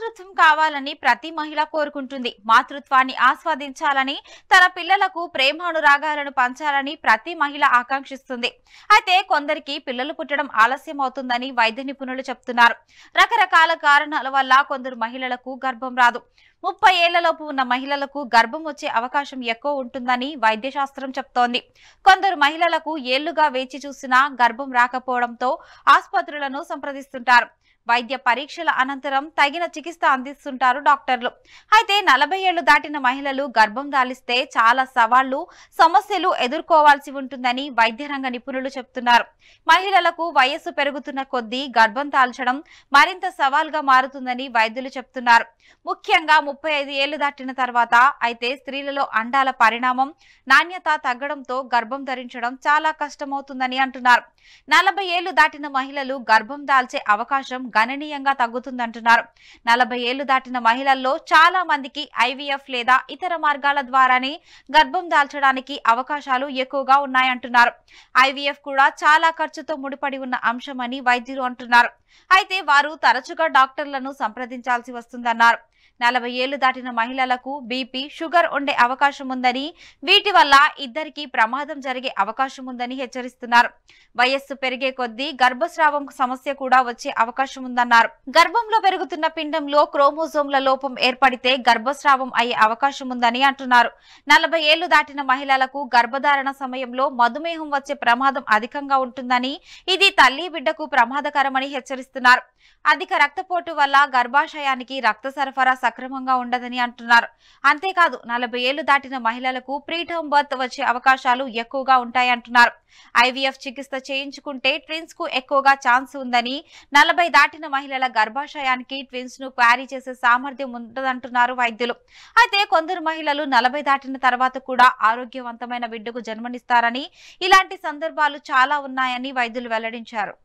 మాతృత్వం కావాలని ప్రతి మహిళ కోరుకుంటుంది మాతృత్వాన్ని ఆస్వాదించాలని తన పిల్లలకు ప్రేమానురాగాలను పంచాలని ప్రతి మహిళ ఆకాంక్షిస్తుంది అయితే కొందరికి పిల్లలు పుట్టడం ఆలస్యం అవుతుందని వైద్య నిపుణులు చెప్తున్నారు రకరకాల కారణాల వల్ల కొందరు మహిళలకు గర్భం రాదు ముప్పై ఏళ్లలోపు ఉన్న మహిళలకు గర్భం వచ్చే అవకాశం ఎక్కువ ఉంటుందని వైద్య శాస్త్రం చెప్తోంది కొందరు మహిళలకు ఏళ్లుగా వేచి చూసినా గర్భం రాకపోవడంతో ఆసుపత్రులను సంప్రదిస్తుంటారు వైద్య పరీక్షల అనంతరం తగిన చికిత్స అందిస్తుంటారు డాక్టర్లు అయితే నలభై ఏళ్లు దాటిన మహిళలు గర్భం దాలిస్తే చాలా సవాళ్లు సమస్యలు ఎదుర్కోవాల్సి ఉంటుందని వైద్య రంగ నిపుణులు చెబుతున్నారు మహిళలకు వయస్సు పెరుగుతున్న కొద్దీ గర్భం దాల్చడం మరింత సవాల్గా మారుతుందని వైద్యులు చెబుతున్నారు ముఖ్యంగా ముప్పై ఐదు ఏళ్లు దాటిన తర్వాత అయితే స్త్రీలలో అండాల పరిణామం నాణ్యత తగ్గడంతో గర్భం ధరించడం చాలా కష్టమవుతుందని అంటున్నారు నలభై ఏళ్లు దాటిన మహిళలు గర్భం దాల్చే అవకాశం గణనీయంగా తగ్గుతుందంటున్నారు నలభై ఏళ్లు దాటిన మహిళల్లో చాలా మందికి ఐవీఎఫ్ లేదా ఇతర మార్గాల ద్వారానే గర్భం దాల్చడానికి అవకాశాలు ఎక్కువగా ఉన్నాయంటున్నారు ఐవీఎఫ్ కూడా చాలా ఖర్చుతో ముడిపడి ఉన్న అంశమని వైద్యులు అంటున్నారు అయితే వారు తరచుగా డాక్టర్లను సంప్రదించాల్సి వస్తుందన్నారు నలభై ఏళ్లు దాటిన మహిళలకు బీపీ షుగర్ ఉండే అవకాశం ఉందని వీటి వల్ల ఇద్దరికి ప్రమాదం జరిగే అవకాశం ఉందని హెచ్చరిస్తున్నారు వయస్సు పెరిగే కొద్దీ గర్భస్రావం సమస్య కూడా వచ్చే అవకాశం ఉందన్నారు గర్భంలో పెరుగుతున్న పిండంలో క్రోమోజోమ్ల లోపం ఏర్పడితే గర్భస్రావం అయ్యే అవకాశం ఉందని అంటున్నారు నలభై ఏళ్లు దాటిన మహిళలకు గర్భధారణ సమయంలో మధుమేహం వచ్చే ప్రమాదం అధికంగా ఉంటుందని ఇది తల్లి బిడ్డకు ప్రమాదకరమని హెచ్చరిస్తున్నారు అధిక రక్తపోటు వల్ల గర్భాశయానికి రక్త సరఫరా సరఫరా సక్రమంగా ఉండదని అంటున్నారు అంతేకాదు నలభై ఏళ్లు దాటిన మహిళలకు ప్రీటర్మ్ బర్త్ వచ్చే అవకాశాలు ఎక్కువగా ఉంటాయంటున్నారు ఐవీఎఫ్ చికిత్స చేయించుకుంటే ట్విన్స్ కు ఎక్కువగా ఛాన్స్ ఉందని నలభై దాటిన మహిళల గర్భాశయానికి ట్విన్స్ ను క్వారీ చేసే సామర్థ్యం ఉండదంటున్నారు వైద్యులు అయితే కొందరు మహిళలు నలభై దాటిన తర్వాత కూడా ఆరోగ్యవంతమైన బిడ్డకు జన్మనిస్తారని ఇలాంటి సందర్భాలు చాలా ఉన్నాయని వైద్యులు వెల్లడించారు